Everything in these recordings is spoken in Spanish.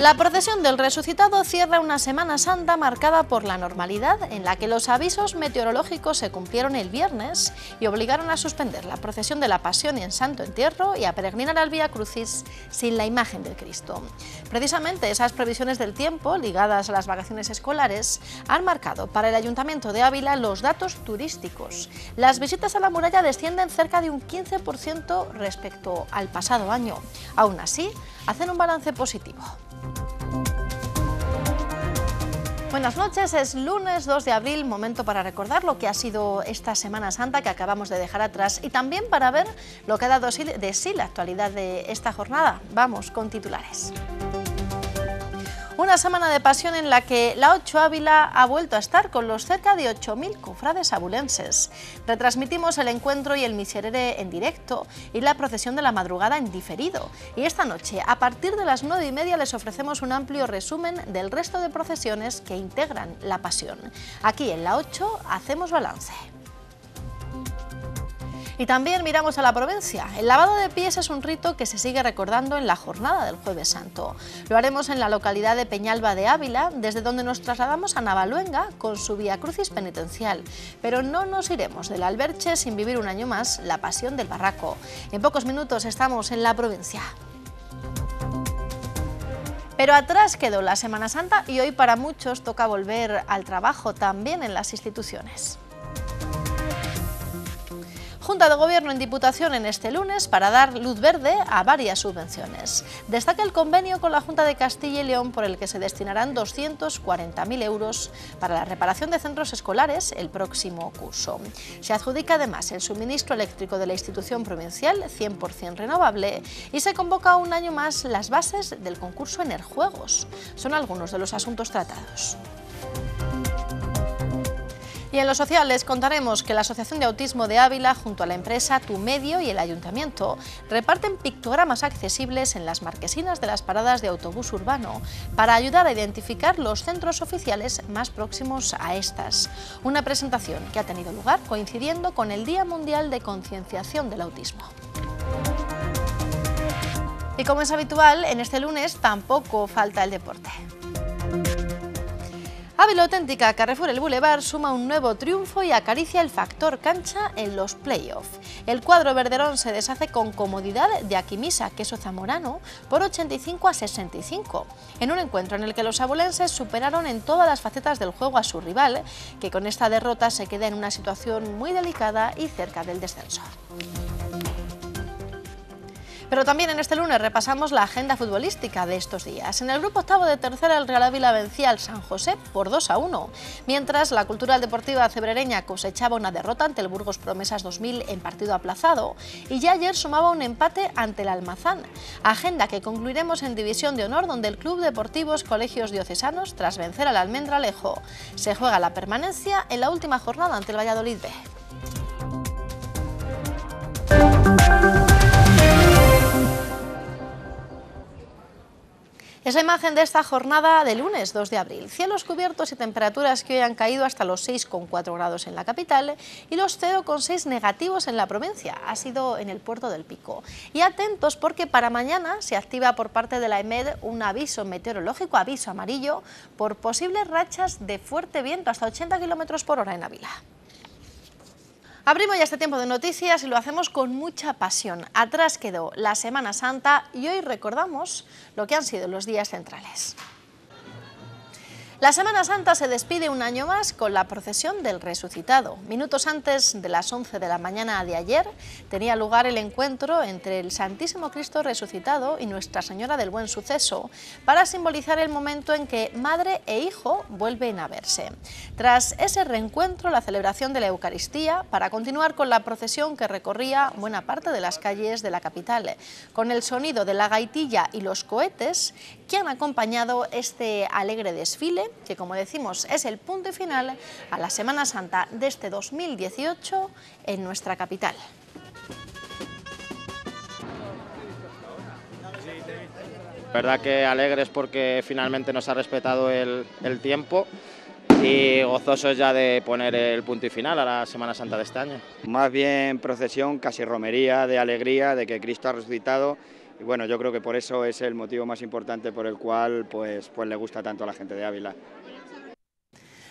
La procesión del resucitado cierra una Semana Santa marcada por la normalidad en la que los avisos meteorológicos se cumplieron el viernes y obligaron a suspender la procesión de la Pasión y en Santo Entierro y a peregrinar al Vía Crucis sin la imagen del Cristo. Precisamente esas previsiones del tiempo ligadas a las vacaciones escolares han marcado para el Ayuntamiento de Ávila los datos turísticos. Las visitas a la muralla descienden cerca de un 15% respecto al pasado año. Aún así, hacen un balance positivo. Buenas noches, es lunes 2 de abril, momento para recordar lo que ha sido esta Semana Santa que acabamos de dejar atrás y también para ver lo que ha dado de sí la actualidad de esta jornada. Vamos con titulares. Una semana de pasión en la que la 8 Ávila ha vuelto a estar con los cerca de 8.000 cofrades abulenses. Retransmitimos el encuentro y el miserere en directo y la procesión de la madrugada en diferido. Y esta noche, a partir de las 9 y media, les ofrecemos un amplio resumen del resto de procesiones que integran la pasión. Aquí en la 8 hacemos balance. Y también miramos a la provincia. El lavado de pies es un rito que se sigue recordando en la jornada del Jueves Santo. Lo haremos en la localidad de Peñalba de Ávila, desde donde nos trasladamos a Navaluenga con su Vía Crucis penitencial. Pero no nos iremos del Alberche sin vivir un año más la pasión del barraco. En pocos minutos estamos en la provincia. Pero atrás quedó la Semana Santa y hoy para muchos toca volver al trabajo también en las instituciones. Junta de Gobierno en Diputación en este lunes para dar luz verde a varias subvenciones. Destaca el convenio con la Junta de Castilla y León por el que se destinarán 240.000 euros para la reparación de centros escolares el próximo curso. Se adjudica además el suministro eléctrico de la institución provincial 100% renovable y se convoca un año más las bases del concurso Juegos. Son algunos de los asuntos tratados. Y en lo social les contaremos que la Asociación de Autismo de Ávila, junto a la empresa Tu Medio y el Ayuntamiento, reparten pictogramas accesibles en las marquesinas de las paradas de autobús urbano para ayudar a identificar los centros oficiales más próximos a estas. Una presentación que ha tenido lugar coincidiendo con el Día Mundial de Concienciación del Autismo. Y como es habitual, en este lunes tampoco falta el deporte. Ávila Auténtica Carrefour El Boulevard suma un nuevo triunfo y acaricia el factor cancha en los playoffs. El cuadro verderón se deshace con comodidad de Aquimisa, queso zamorano, por 85 a 65, en un encuentro en el que los abulenses superaron en todas las facetas del juego a su rival, que con esta derrota se queda en una situación muy delicada y cerca del descenso. Pero también en este lunes repasamos la agenda futbolística de estos días. En el grupo octavo de tercera, el Real Ávila vencía al San José por 2 a 1, mientras la Cultural Deportiva Cebrereña cosechaba una derrota ante el Burgos Promesas 2000 en partido aplazado y ya ayer sumaba un empate ante el Almazán. Agenda que concluiremos en División de Honor, donde el Club Deportivos Colegios Diocesanos, tras vencer al Almendralejo, se juega la permanencia en la última jornada ante el Valladolid B. Es imagen de esta jornada de lunes 2 de abril. Cielos cubiertos y temperaturas que hoy han caído hasta los 6,4 grados en la capital y los 0,6 negativos en la provincia. Ha sido en el puerto del Pico. Y atentos porque para mañana se activa por parte de la EMED un aviso meteorológico, aviso amarillo, por posibles rachas de fuerte viento hasta 80 kilómetros por hora en Ávila. Abrimos ya este tiempo de noticias y lo hacemos con mucha pasión. Atrás quedó la Semana Santa y hoy recordamos lo que han sido los días centrales. La Semana Santa se despide un año más con la procesión del resucitado. Minutos antes de las 11 de la mañana de ayer tenía lugar el encuentro entre el Santísimo Cristo resucitado y Nuestra Señora del Buen Suceso para simbolizar el momento en que madre e hijo vuelven a verse. Tras ese reencuentro, la celebración de la Eucaristía para continuar con la procesión que recorría buena parte de las calles de la capital, con el sonido de la gaitilla y los cohetes que han acompañado este alegre desfile que como decimos es el punto final a la Semana Santa de este 2018 en nuestra capital. verdad que alegres porque finalmente nos ha respetado el, tiempo y gozosos ya de poner el punto y final a la Semana Santa de este año. Más bien procesión, casi romería de alegría de que Cristo ha resucitado y bueno, yo creo que por eso es el motivo más importante por el cual pues, pues le gusta tanto a la gente de Ávila.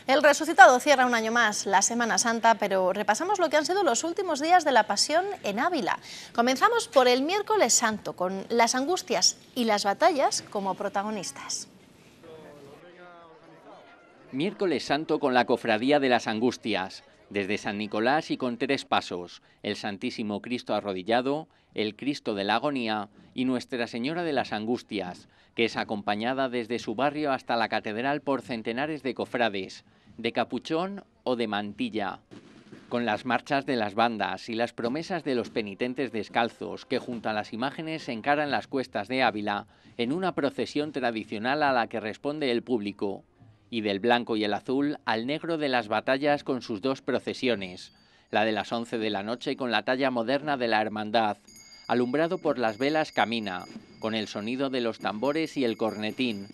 El resucitado cierra un año más, la Semana Santa, pero repasamos lo que han sido los últimos días de la Pasión en Ávila. Comenzamos por el miércoles santo, con las angustias y las batallas como protagonistas. Miércoles santo con la Cofradía de las Angustias, desde San Nicolás y con tres pasos, el Santísimo Cristo arrodillado, el Cristo de la Agonía y Nuestra Señora de las Angustias, que es acompañada desde su barrio hasta la catedral por centenares de cofrades, de capuchón o de mantilla, con las marchas de las bandas y las promesas de los penitentes descalzos, que junto a las imágenes encaran las cuestas de Ávila en una procesión tradicional a la que responde el público, y del blanco y el azul al negro de las batallas con sus dos procesiones, la de las 11 de la noche con la talla moderna de la hermandad alumbrado por las velas, camina, con el sonido de los tambores y el cornetín.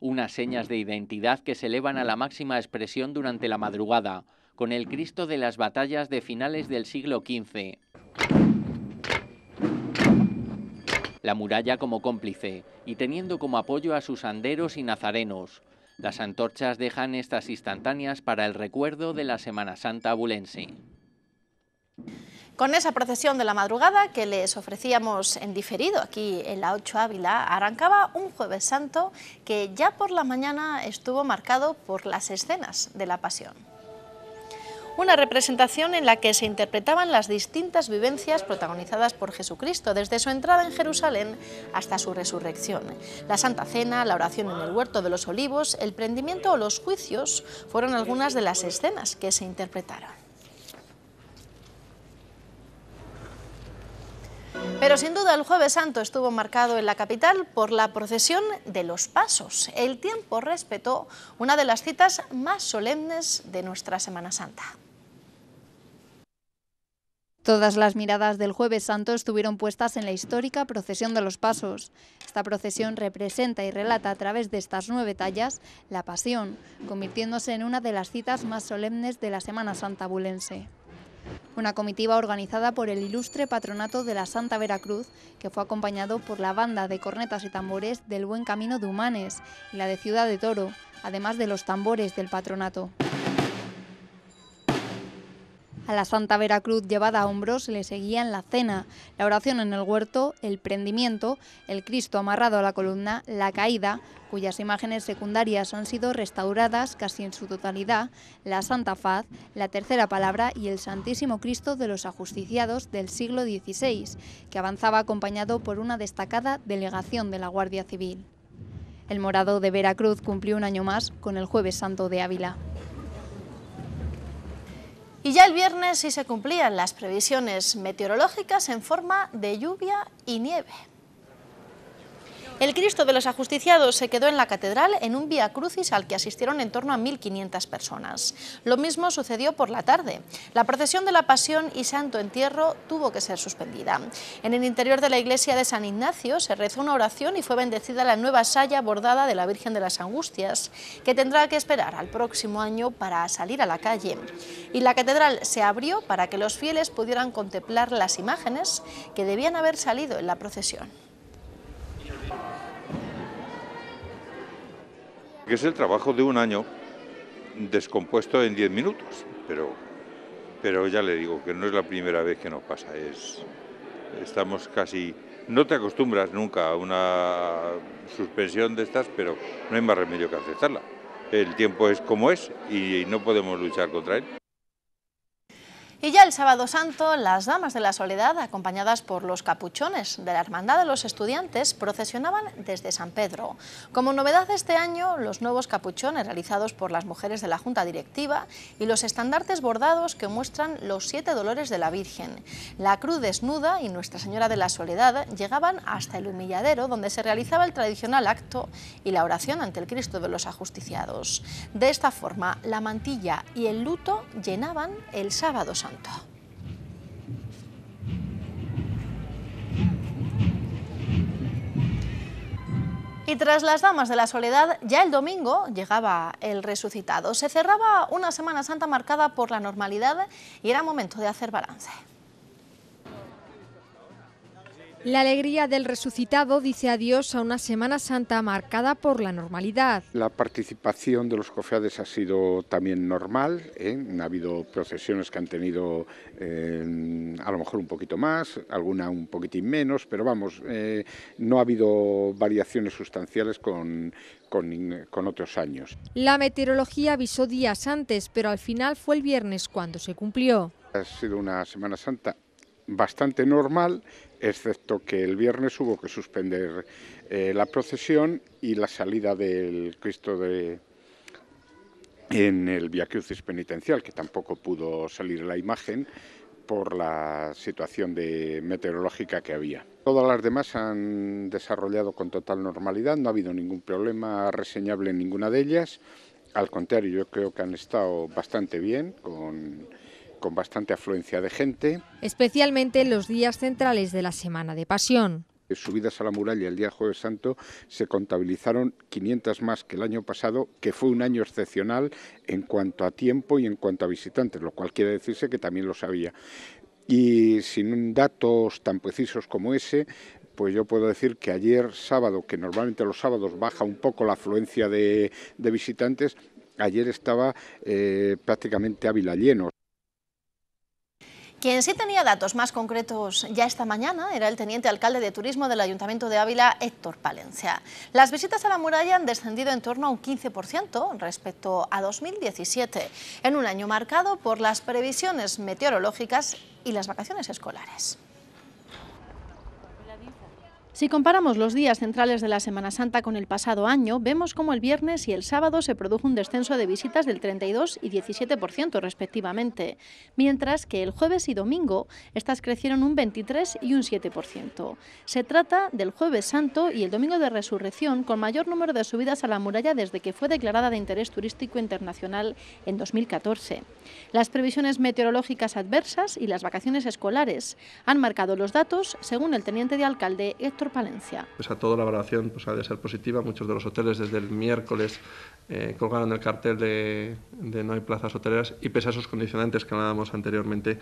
Unas señas de identidad que se elevan a la máxima expresión durante la madrugada, con el Cristo de las batallas de finales del siglo XV. La muralla como cómplice y teniendo como apoyo a sus anderos y nazarenos, las antorchas dejan estas instantáneas para el recuerdo de la Semana Santa bulense. Con esa procesión de la madrugada que les ofrecíamos en diferido aquí en la 8 Ávila, arrancaba un jueves santo que ya por la mañana estuvo marcado por las escenas de la pasión una representación en la que se interpretaban las distintas vivencias protagonizadas por Jesucristo desde su entrada en Jerusalén hasta su resurrección. La Santa Cena, la oración en el Huerto de los Olivos, el prendimiento o los juicios fueron algunas de las escenas que se interpretaron. Pero sin duda el jueves santo estuvo marcado en la capital por la procesión de los pasos. El tiempo respetó una de las citas más solemnes de nuestra Semana Santa. Todas las miradas del jueves santo estuvieron puestas en la histórica procesión de los pasos. Esta procesión representa y relata a través de estas nueve tallas la pasión, convirtiéndose en una de las citas más solemnes de la Semana Santa bulense. Una comitiva organizada por el ilustre patronato de la Santa Veracruz, que fue acompañado por la banda de cornetas y tambores del Buen Camino de Humanes y la de Ciudad de Toro, además de los tambores del patronato. A la Santa Veracruz llevada a hombros le seguían la cena, la oración en el huerto, el prendimiento, el Cristo amarrado a la columna, la caída, cuyas imágenes secundarias han sido restauradas casi en su totalidad, la Santa Faz, la Tercera Palabra y el Santísimo Cristo de los Ajusticiados del siglo XVI, que avanzaba acompañado por una destacada delegación de la Guardia Civil. El morado de Veracruz cumplió un año más con el Jueves Santo de Ávila. Y ya el viernes sí se cumplían las previsiones meteorológicas en forma de lluvia y nieve. El Cristo de los Ajusticiados se quedó en la catedral en un vía crucis al que asistieron en torno a 1.500 personas. Lo mismo sucedió por la tarde. La procesión de la Pasión y Santo Entierro tuvo que ser suspendida. En el interior de la iglesia de San Ignacio se rezó una oración y fue bendecida la nueva saya bordada de la Virgen de las Angustias, que tendrá que esperar al próximo año para salir a la calle. Y la catedral se abrió para que los fieles pudieran contemplar las imágenes que debían haber salido en la procesión. que es el trabajo de un año descompuesto en 10 minutos. Pero, pero ya le digo que no es la primera vez que nos pasa, es, estamos casi... No te acostumbras nunca a una suspensión de estas, pero no hay más remedio que aceptarla. El tiempo es como es y no podemos luchar contra él. Y ya el sábado santo, las damas de la soledad, acompañadas por los capuchones de la Hermandad de los Estudiantes, procesionaban desde San Pedro. Como novedad este año, los nuevos capuchones realizados por las mujeres de la Junta Directiva y los estandartes bordados que muestran los siete dolores de la Virgen. La cruz desnuda y Nuestra Señora de la Soledad llegaban hasta el humilladero donde se realizaba el tradicional acto y la oración ante el Cristo de los ajusticiados. De esta forma, la mantilla y el luto llenaban el sábado santo. Y tras las Damas de la Soledad, ya el domingo llegaba el resucitado. Se cerraba una Semana Santa marcada por la normalidad y era momento de hacer balance. La alegría del resucitado dice adiós a una Semana Santa marcada por la normalidad. La participación de los cofeades ha sido también normal. ¿eh? Ha habido procesiones que han tenido eh, a lo mejor un poquito más, alguna un poquitín menos, pero vamos, eh, no ha habido variaciones sustanciales con otros años. La meteorología avisó días antes, pero al final fue el viernes cuando se cumplió. Ha sido una Semana Santa bastante normal, excepto que el viernes hubo que suspender eh, la procesión y la salida del Cristo de, en el Via Crucis penitencial, que tampoco pudo salir la imagen por la situación de meteorológica que había. Todas las demás han desarrollado con total normalidad, no ha habido ningún problema reseñable en ninguna de ellas. Al contrario, yo creo que han estado bastante bien, con con bastante afluencia de gente. Especialmente en los días centrales de la Semana de Pasión eh, subidas a la muralla el día Jueves Santo se contabilizaron 500 más que el año pasado, que fue un año excepcional en cuanto a tiempo y en cuanto a visitantes, lo cual quiere decirse que también lo sabía. Y sin datos tan precisos como ese, pues yo puedo decir que ayer sábado, que normalmente los sábados baja un poco la afluencia de, visitantes, ayer estaba eh, prácticamente Ávila lleno. Quien sí tenía datos más concretos ya esta mañana era el teniente alcalde de turismo del Ayuntamiento de Ávila, Héctor Palencia. Las visitas a la muralla han descendido en torno a un 15% respecto a 2017, en un año marcado por las previsiones meteorológicas y las vacaciones escolares. Si comparamos los días centrales de la Semana Santa con el pasado año, vemos como el viernes y el sábado se produjo un descenso de visitas del 32 y 17% respectivamente, mientras que el jueves y domingo estas crecieron un 23 y un 7%. Se trata del jueves santo y el domingo de resurrección con mayor número de subidas a la muralla desde que fue declarada de interés turístico internacional en 2014. Las previsiones meteorológicas adversas y las vacaciones escolares han marcado los datos según el teniente de alcalde Héctor Palencia. Pues a toda la valoración pues, ha de ser positiva. Muchos de los hoteles desde el miércoles eh, colgaron el cartel de, no hay plazas hoteleras y pese a esos condicionantes que hablábamos anteriormente,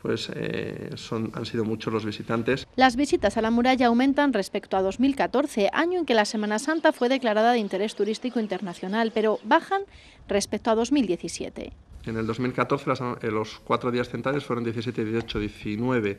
pues eh, son, han sido muchos los visitantes. Las visitas a la muralla aumentan respecto a 2014, año en que la Semana Santa fue declarada de interés turístico internacional, pero bajan respecto a 2017. En el 2014 eh, los cuatro días centrales fueron 17, 18, 19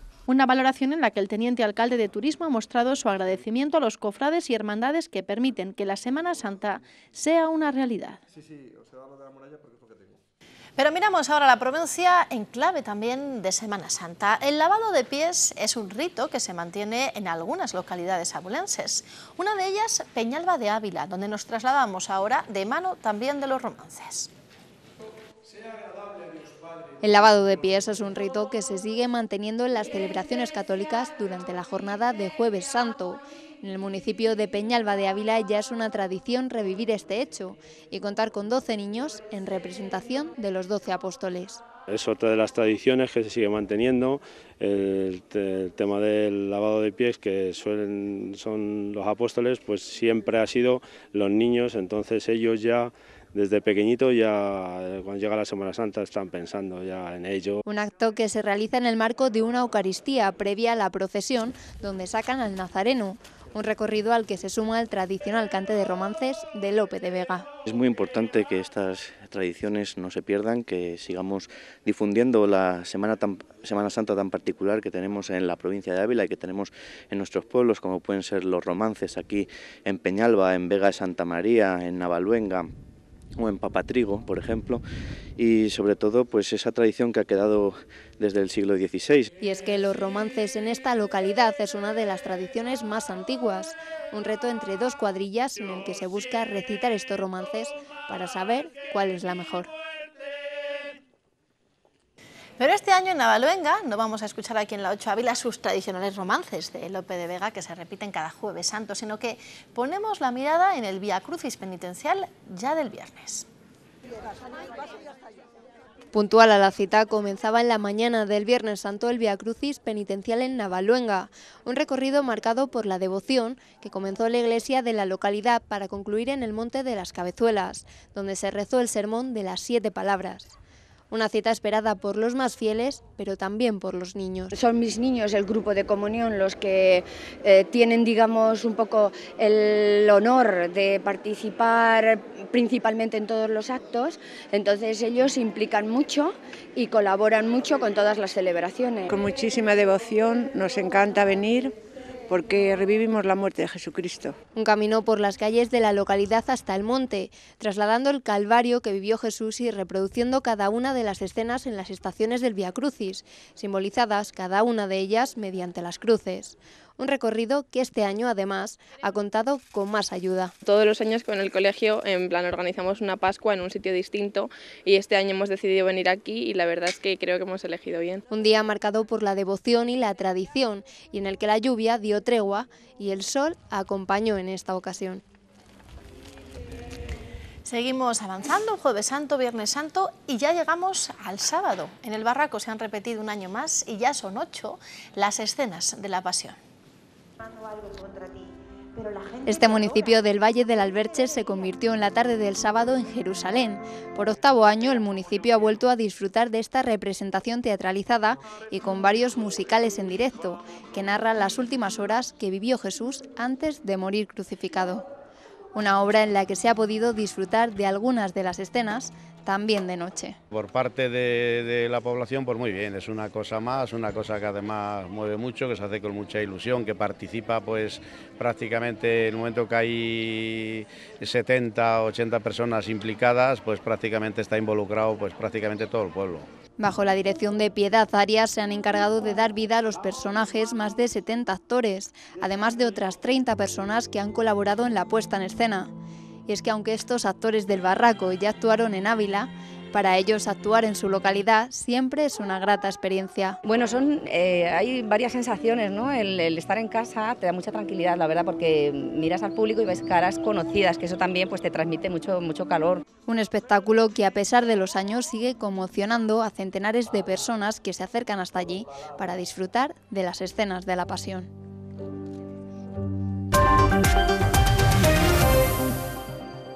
Una valoración en la que el teniente alcalde de Turismo ha mostrado su agradecimiento a los cofrades y hermandades que permiten que la Semana Santa sea una realidad. Pero miramos ahora la provincia en clave también de Semana Santa. El lavado de pies es un rito que se mantiene en algunas localidades abulenses. Una de ellas, Peñalba de Ávila, donde nos trasladamos ahora de mano también de los romances. El lavado de pies es un rito que se sigue manteniendo en las celebraciones católicas durante la jornada de Jueves Santo. En el municipio de Peñalba de Ávila ya es una tradición revivir este hecho y contar con 12 niños en representación de los 12 apóstoles. Es otra de las tradiciones que se sigue manteniendo, el, tema del lavado de pies que suelen, son los apóstoles, pues siempre ha sido los niños, entonces ellos ya desde pequeñito ya cuando llega la Semana Santa están pensando ya en ello. Un acto que se realiza en el marco de una Eucaristía previa a la procesión donde sacan al Nazareno. Un recorrido al que se suma el tradicional cante de romances de Lope de Vega. Es muy importante que estas tradiciones no se pierdan, que sigamos difundiendo la Semana, Semana Santa tan particular que tenemos en la provincia de Ávila y que tenemos en nuestros pueblos, como pueden ser los romances aquí en Peñalba, en Vega de Santa María, en Navaluenga, o en papatrigo, por ejemplo, y sobre todo pues esa tradición que ha quedado desde el siglo XVI. Y es que los romances en esta localidad es una de las tradiciones más antiguas, un reto entre dos cuadrillas en el que se busca recitar estos romances para saber cuál es la mejor. Pero este año en Navaluenga no vamos a escuchar aquí en la 8 Ávila sus tradicionales romances de Lope de Vega que se repiten cada jueves santo, sino que ponemos la mirada en el Vía Crucis penitencial ya del viernes. Puntual a la cita comenzaba en la mañana del Viernes Santo el Via Crucis penitencial en Navaluenga, un recorrido marcado por la devoción que comenzó la iglesia de la localidad para concluir en el Monte de las Cabezuelas, donde se rezó el sermón de las siete palabras. Una cita esperada por los más fieles, pero también por los niños. Son mis niños, el grupo de comunión, los que eh, tienen, digamos, un poco el honor de participar principalmente en todos los actos. Entonces ellos implican mucho y colaboran mucho con todas las celebraciones. Con muchísima devoción, nos encanta venir porque revivimos la muerte de Jesucristo. Un camino por las calles de la localidad hasta el monte, trasladando el calvario que vivió Jesús y reproduciendo cada una de las escenas en las estaciones del Via Crucis, simbolizadas cada una de ellas mediante las cruces. Un recorrido que este año, además, ha contado con más ayuda. Todos los años con el colegio, en plan, organizamos una Pascua en un sitio distinto y este año hemos decidido venir aquí y la verdad es que creo que hemos elegido bien. Un día marcado por la devoción y la tradición y en el que la lluvia dio tregua y el sol acompañó en esta ocasión. Seguimos avanzando, jueves santo, viernes santo y ya llegamos al sábado. En el barraco se han repetido un año más y ya son ocho las escenas de la pasión. Este municipio del Valle del Alberche se convirtió en la tarde del sábado en Jerusalén. Por octavo año, el municipio ha vuelto a disfrutar de esta representación teatralizada y con varios musicales en directo, que narran las últimas horas que vivió Jesús antes de morir crucificado. Una obra en la que se ha podido disfrutar de algunas de las escenas también de noche. Por parte de, la población, pues muy bien, es una cosa más, una cosa que además mueve mucho, que se hace con mucha ilusión, que participa pues prácticamente en el momento que hay 70, 80 personas implicadas, pues prácticamente está involucrado pues prácticamente todo el pueblo. Bajo la dirección de Piedad Arias se han encargado de dar vida a los personajes más de 70 actores, además de otras 30 personas que han colaborado en la puesta en escena y es que aunque estos actores del barraco ya actuaron en Ávila, para ellos actuar en su localidad siempre es una grata experiencia. Bueno, son, eh, hay varias sensaciones, ¿no? El, estar en casa te da mucha tranquilidad, la verdad, porque miras al público y ves caras conocidas, que eso también pues, te transmite mucho, mucho calor. Un espectáculo que a pesar de los años sigue conmocionando a centenares de personas que se acercan hasta allí para disfrutar de las escenas de la pasión.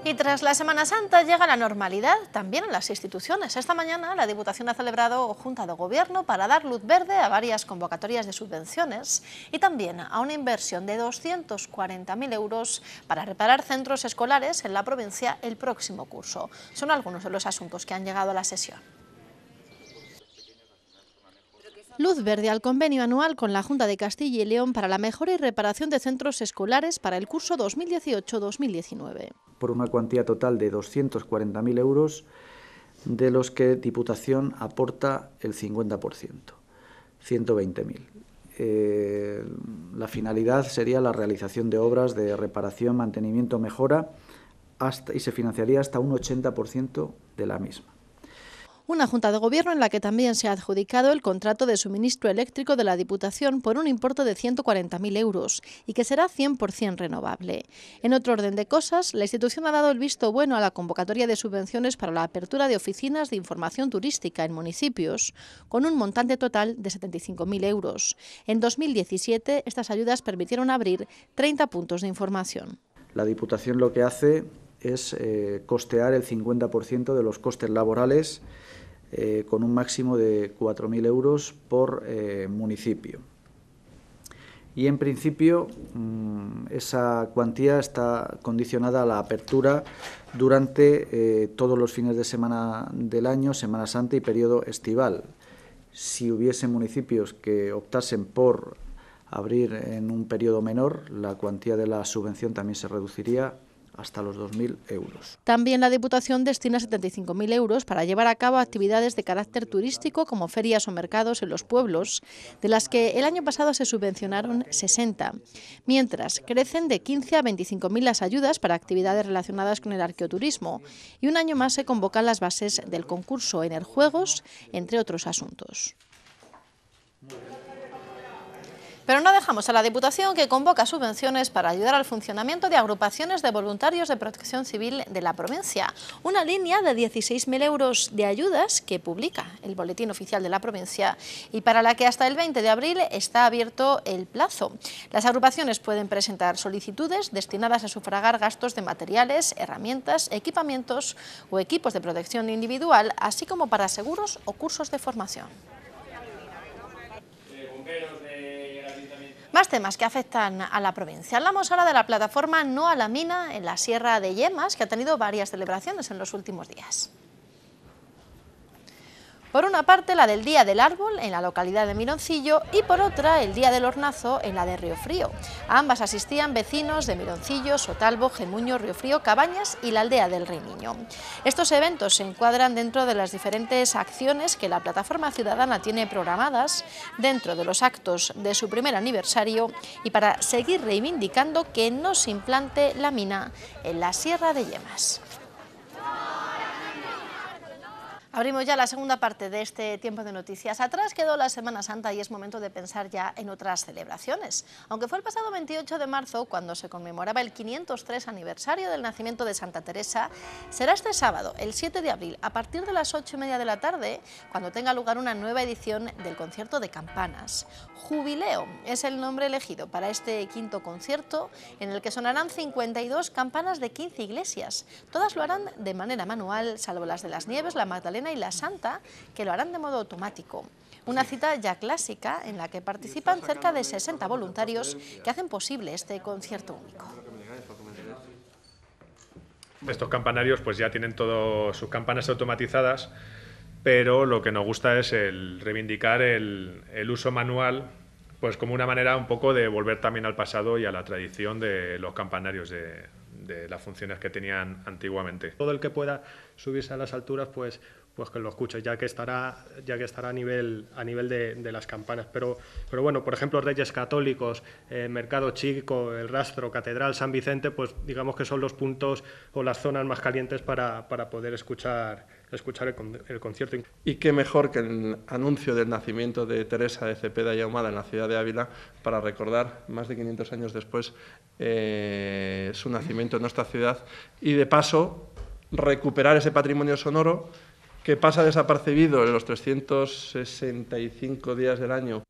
Y tras la Semana Santa llega la normalidad también en las instituciones. Esta mañana la Diputación ha celebrado Junta de Gobierno para dar luz verde a varias convocatorias de subvenciones y también a una inversión de 240.000 euros para reparar centros escolares en la provincia el próximo curso. Son algunos de los asuntos que han llegado a la sesión. Luz verde al convenio anual con la Junta de Castilla y León para la mejora y reparación de centros escolares para el curso 2018-2019. Por una cuantía total de 240.000 euros, de los que Diputación aporta el 50%, 120.000. Eh, la finalidad sería la realización de obras de reparación, mantenimiento, mejora y se financiaría hasta un 80% de la misma. Una junta de gobierno en la que también se ha adjudicado el contrato de suministro eléctrico de la Diputación por un importe de 140.000 euros y que será 100% renovable. En otro orden de cosas, la institución ha dado el visto bueno a la convocatoria de subvenciones para la apertura de oficinas de información turística en municipios, con un montante total de 75.000 euros. En 2017, estas ayudas permitieron abrir 30 puntos de información. La Diputación lo que hace es eh, costear el 50% de los costes laborales eh, con un máximo de 4.000 euros por eh, municipio. Y en principio mm, esa cuantía está condicionada a la apertura durante eh, todos los fines de semana del año, Semana Santa y periodo estival. Si hubiese municipios que optasen por abrir en un periodo menor, la cuantía de la subvención también se reduciría hasta los 2.000 euros. También la Diputación destina 75.000 euros para llevar a cabo actividades de carácter turístico como ferias o mercados en los pueblos, de las que el año pasado se subvencionaron 60. Mientras, crecen de 15 a 25.000 las ayudas para actividades relacionadas con el arqueoturismo y un año más se convocan las bases del concurso en el Juegos, entre otros asuntos. Pero no dejamos a la Diputación que convoca subvenciones para ayudar al funcionamiento de agrupaciones de voluntarios de protección civil de la provincia. Una línea de 16.000 euros de ayudas que publica el Boletín Oficial de la provincia y para la que hasta el 20 de abril está abierto el plazo. Las agrupaciones pueden presentar solicitudes destinadas a sufragar gastos de materiales, herramientas, equipamientos o equipos de protección individual, así como para seguros o cursos de formación. Más temas que afectan a la provincia. Hablamos ahora de la plataforma No a la Mina en la Sierra de Yemas, que ha tenido varias celebraciones en los últimos días. Por una parte la del Día del Árbol en la localidad de Mironcillo y por otra el Día del Hornazo en la de Río Frío. A ambas asistían vecinos de Mironcillo, Sotalbo, Gemuño, Río Frío, Cabañas y la aldea del Niño. Estos eventos se encuadran dentro de las diferentes acciones que la plataforma ciudadana tiene programadas dentro de los actos de su primer aniversario y para seguir reivindicando que no se implante la mina en la Sierra de Yemas. Abrimos ya la segunda parte de este tiempo de noticias. Atrás quedó la Semana Santa y es momento de pensar ya en otras celebraciones. Aunque fue el pasado 28 de marzo cuando se conmemoraba el 503 aniversario del nacimiento de Santa Teresa, será este sábado, el 7 de abril, a partir de las 8 y media de la tarde, cuando tenga lugar una nueva edición del concierto de campanas. Jubileo es el nombre elegido para este quinto concierto, en el que sonarán 52 campanas de 15 iglesias. Todas lo harán de manera manual, salvo las de las Nieves, la Magdalena y la Santa, que lo harán de modo automático. Una cita ya clásica en la que participan cerca de 60 voluntarios que hacen posible este concierto único. Estos campanarios pues ya tienen todas sus campanas automatizadas, pero lo que nos gusta es el reivindicar el, uso manual pues como una manera un poco de volver también al pasado y a la tradición de los campanarios de, de las funciones que tenían antiguamente. Todo el que pueda subirse a las alturas, pues pues que lo escuche, ya que estará, ya que estará a nivel, a nivel de, las campanas. Pero, pero bueno, por ejemplo, Reyes Católicos, eh, Mercado Chico, El Rastro, Catedral, San Vicente, pues digamos que son los puntos o las zonas más calientes para, poder escuchar, escuchar el, concierto. Y qué mejor que el anuncio del nacimiento de Teresa de Cepeda y Ahumada en la ciudad de Ávila para recordar, más de 500 años después, eh, su nacimiento en nuestra ciudad y de paso recuperar ese patrimonio sonoro que pasa desapercibido en los 365 días del año.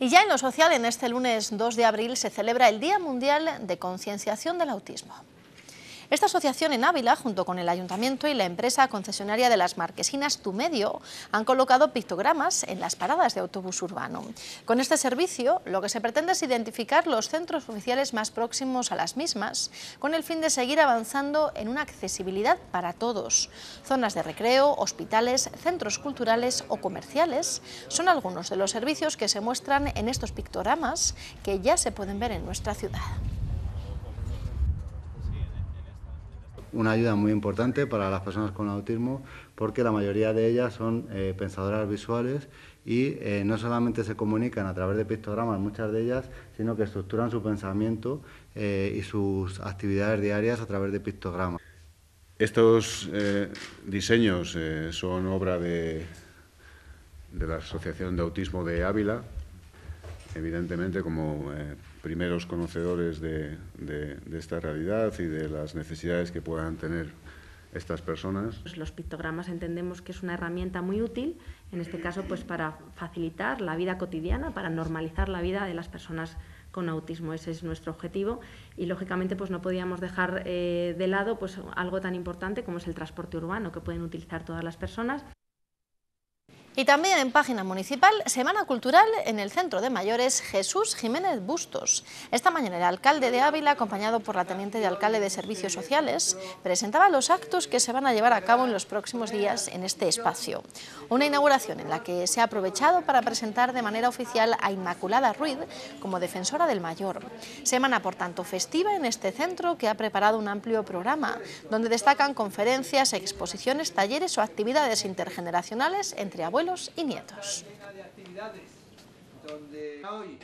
Y ya en lo social, en este lunes 2 de abril se celebra el Día Mundial de Concienciación del Autismo. Esta asociación en Ávila, junto con el Ayuntamiento y la empresa concesionaria de las Marquesinas Tu Medio, han colocado pictogramas en las paradas de autobús urbano. Con este servicio, lo que se pretende es identificar los centros oficiales más próximos a las mismas, con el fin de seguir avanzando en una accesibilidad para todos. Zonas de recreo, hospitales, centros culturales o comerciales son algunos de los servicios que se muestran en estos pictogramas que ya se pueden ver en nuestra ciudad. una ayuda muy importante para las personas con autismo porque la mayoría de ellas son eh, pensadoras visuales y eh, no solamente se comunican a través de pictogramas muchas de ellas, sino que estructuran su pensamiento eh, y sus actividades diarias a través de pictogramas. Estos diseños son obra de, de, la Asociación de Autismo de Ávila, evidentemente como primeros conocedores de, esta realidad y de las necesidades que puedan tener estas personas. Pues los pictogramas entendemos que es una herramienta muy útil, en este caso pues para facilitar la vida cotidiana, para normalizar la vida de las personas con autismo. Ese es nuestro objetivo y lógicamente pues no podíamos dejar eh, de lado pues algo tan importante como es el transporte urbano que pueden utilizar todas las personas. Y también en página municipal, Semana Cultural en el Centro de Mayores Jesús Jiménez Bustos. Esta mañana el alcalde de Ávila, acompañado por la teniente de alcalde de Servicios Sociales, presentaba los actos que se van a llevar a cabo en los próximos días en este espacio. Una inauguración en la que se ha aprovechado para presentar de manera oficial a Inmaculada Ruiz como defensora del mayor. Semana, por tanto, festiva en este centro que ha preparado un amplio programa, donde destacan conferencias, exposiciones, talleres o actividades intergeneracionales entre abuelos y nietos.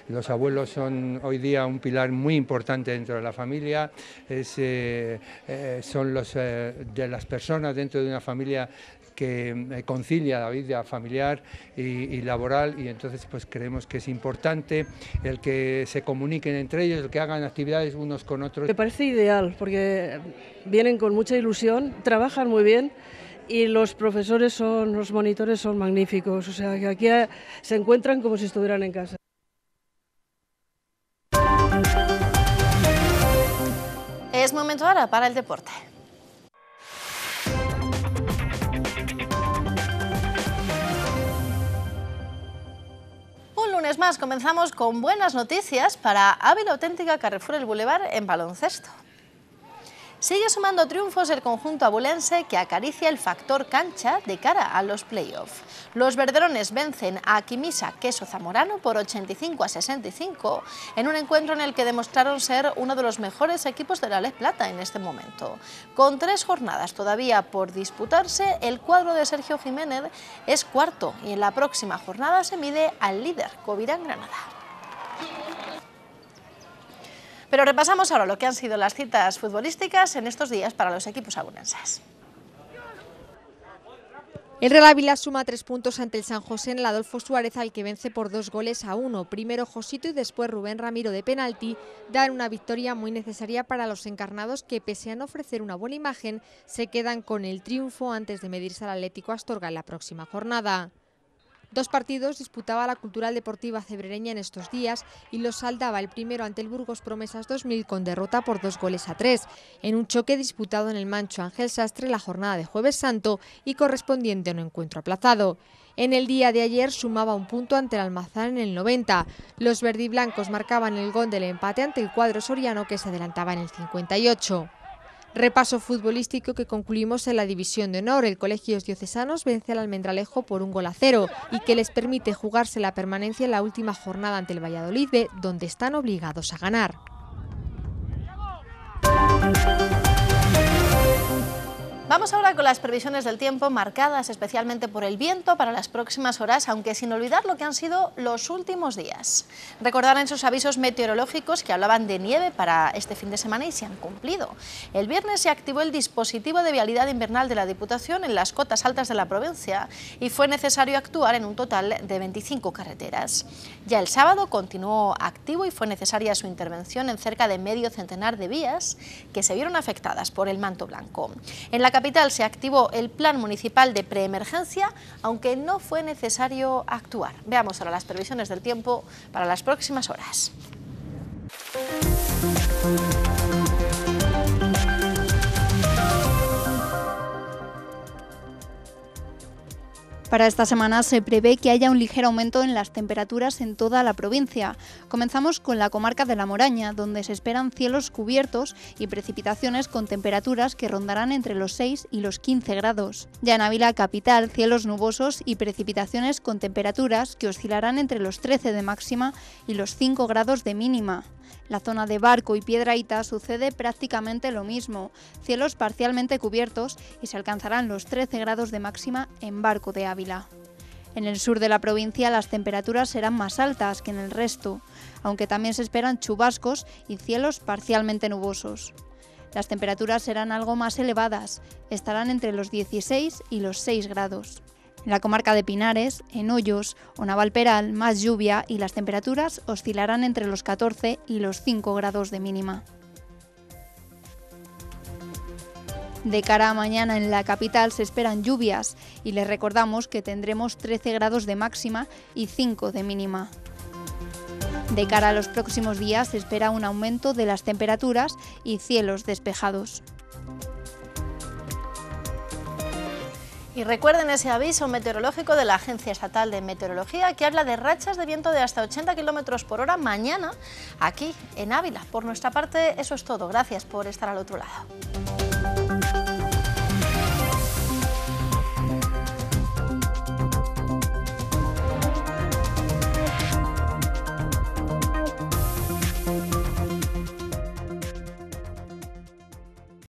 Los abuelos son hoy día un pilar muy importante dentro de la familia, eh, eh, son los, eh, de las personas dentro de una familia que mm, concilia la vida familiar y, y, laboral y entonces pues creemos que es importante el que se comuniquen entre ellos, el que hagan actividades unos con otros. Me parece ideal porque vienen con mucha ilusión, trabajan muy bien y los profesores son, los monitores son magníficos, o sea que aquí eh, se encuentran como si estuvieran en casa. Es momento ahora para el deporte. Un lunes más comenzamos con buenas noticias para Ávila Auténtica Carrefour El Boulevard en baloncesto. Sigue sumando triunfos el conjunto abulense que acaricia el factor cancha de cara a los playoffs. Los verderones vencen a Quimisa Queso Zamorano por 85 a 65 en un encuentro en el que demostraron ser uno de los mejores equipos de la Les Plata en este momento. Con tres jornadas todavía por disputarse, el cuadro de Sergio Jiménez es cuarto y en la próxima jornada se mide al líder Covirán Granada. Pero repasamos ahora lo que han sido las citas futbolísticas en estos días para los equipos abunenses. El Real Ávila suma tres puntos ante el San José en el Adolfo Suárez al que vence por dos goles a uno. Primero Josito y después Rubén Ramiro de penalti dan una victoria muy necesaria para los encarnados que pese a no ofrecer una buena imagen se quedan con el triunfo antes de medirse al Atlético Astorga en la próxima jornada. Dos partidos disputaba la cultural deportiva cebrereña en estos días y los saldaba el primero ante el Burgos Promesas 2000 con derrota por dos goles a tres, en un choque disputado en el Mancho Ángel Sastre la jornada de Jueves Santo y correspondiente a un encuentro aplazado. En el día de ayer sumaba un punto ante el Almazán en el 90. Los verdiblancos marcaban el gol del empate ante el cuadro soriano que se adelantaba en el 58. Repaso futbolístico que concluimos en la División de Honor. El colegio Diocesanos vence al Almendralejo por un gol a cero y que les permite jugarse la permanencia en la última jornada ante el Valladolid, donde están obligados a ganar. Vamos ahora con las previsiones del tiempo marcadas especialmente por el viento para las próximas horas, aunque sin olvidar lo que han sido los últimos días. Recordarán sus avisos meteorológicos que hablaban de nieve para este fin de semana y se han cumplido. El viernes se activó el dispositivo de vialidad invernal de la Diputación en las cotas altas de la provincia y fue necesario actuar en un total de 25 carreteras. Ya el sábado continuó activo y fue necesaria su intervención en cerca de medio centenar de vías que se vieron afectadas por el manto blanco. En la capital se activó el Plan Municipal de Preemergencia, aunque no fue necesario actuar. Veamos ahora las previsiones del tiempo para las próximas horas. Para esta semana se prevé que haya un ligero aumento en las temperaturas en toda la provincia. Comenzamos con la comarca de la Moraña, donde se esperan cielos cubiertos y precipitaciones con temperaturas que rondarán entre los 6 y los 15 grados. Ya en Ávila capital, cielos nubosos y precipitaciones con temperaturas que oscilarán entre los 13 de máxima y los 5 grados de mínima la zona de Barco y Piedraíta sucede prácticamente lo mismo, cielos parcialmente cubiertos y se alcanzarán los 13 grados de máxima en Barco de Ávila. En el sur de la provincia las temperaturas serán más altas que en el resto, aunque también se esperan chubascos y cielos parcialmente nubosos. Las temperaturas serán algo más elevadas, estarán entre los 16 y los 6 grados. En la comarca de Pinares, en Hoyos o Navalperal, más lluvia y las temperaturas oscilarán entre los 14 y los 5 grados de mínima. De cara a mañana en la capital se esperan lluvias y les recordamos que tendremos 13 grados de máxima y 5 de mínima. De cara a los próximos días se espera un aumento de las temperaturas y cielos despejados. Y recuerden ese aviso meteorológico de la Agencia Estatal de Meteorología que habla de rachas de viento de hasta 80 km por hora mañana aquí en Ávila. Por nuestra parte, eso es todo. Gracias por estar al otro lado.